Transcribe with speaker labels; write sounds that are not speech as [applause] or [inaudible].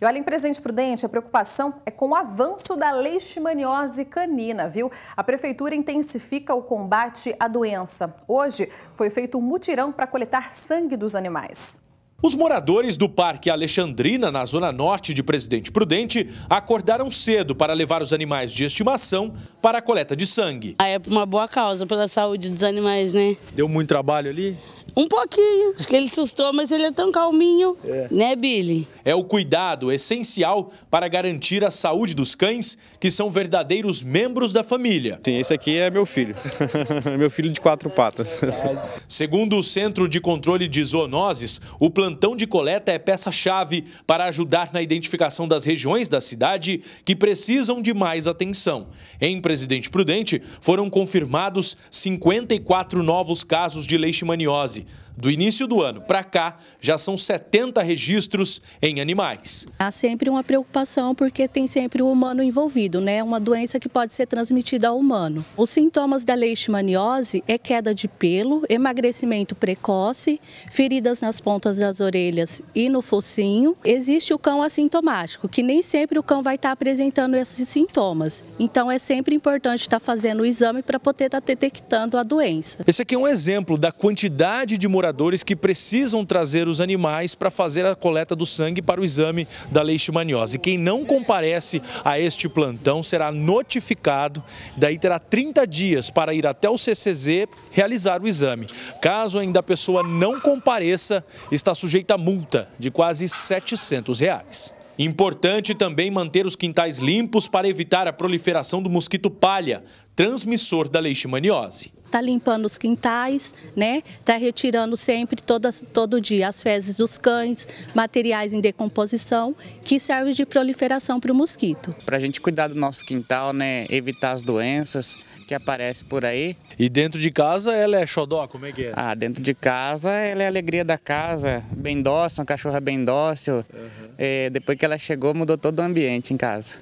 Speaker 1: E olha, em Presidente Prudente, a preocupação é com o avanço da leishmaniose canina, viu? A prefeitura intensifica o combate à doença. Hoje foi feito um mutirão para coletar sangue dos animais.
Speaker 2: Os moradores do Parque Alexandrina, na zona norte de Presidente Prudente, acordaram cedo para levar os animais de estimação para a coleta de sangue.
Speaker 1: Ah, é uma boa causa pela saúde dos animais, né?
Speaker 2: Deu muito trabalho ali?
Speaker 1: Um pouquinho. Acho que ele assustou, mas ele é tão calminho.
Speaker 2: É. Né, Billy? É o cuidado essencial para garantir a saúde dos cães, que são verdadeiros membros da família. Sim, esse aqui é meu filho. [laughs] meu filho de quatro patas. Segundo o Centro de Controle de Zoonoses, o plantão de coleta é peça-chave para ajudar na identificação das regiões da cidade que precisam de mais atenção. Em Presidente Prudente, foram confirmados 54 novos casos de leishmaniose do início do ano para cá, já são 70 registros em animais. Há
Speaker 1: sempre uma preocupação porque tem sempre o humano envolvido, né? Uma doença que pode ser transmitida ao humano. Os sintomas da leishmaniose é queda de pelo, emagrecimento precoce, feridas nas pontas das orelhas e no focinho. Existe o cão assintomático, que nem sempre o cão vai estar apresentando esses sintomas. Então é sempre importante estar fazendo o exame para poder estar tá detectando a doença.
Speaker 2: Esse aqui é um exemplo da quantidade quantidade de moradores que precisam trazer os animais para fazer a coleta do sangue para o exame da leishmaniose. Quem não comparece a este plantão será notificado, daí terá 30 dias para ir até o CCZ realizar o exame. Caso ainda a pessoa não compareça, está sujeita a multa de quase R$ 700. Reais. Importante também manter os quintais limpos para evitar a proliferação do mosquito palha, transmissor da leishmaniose
Speaker 1: está limpando os quintais, né? Está retirando sempre todo dia as fezes dos cães, materiais em decomposição que servem de proliferação para o mosquito.
Speaker 3: Para a gente cuidar do nosso quintal, né? Evitar as doenças que aparecem por aí.
Speaker 2: E dentro de casa ela é xodó, como é que é?
Speaker 3: Ah, dentro de casa ela é a alegria da casa, bem dócil, uma cachorra bem dócil. Uhum. É, depois que ela chegou mudou todo o ambiente em casa.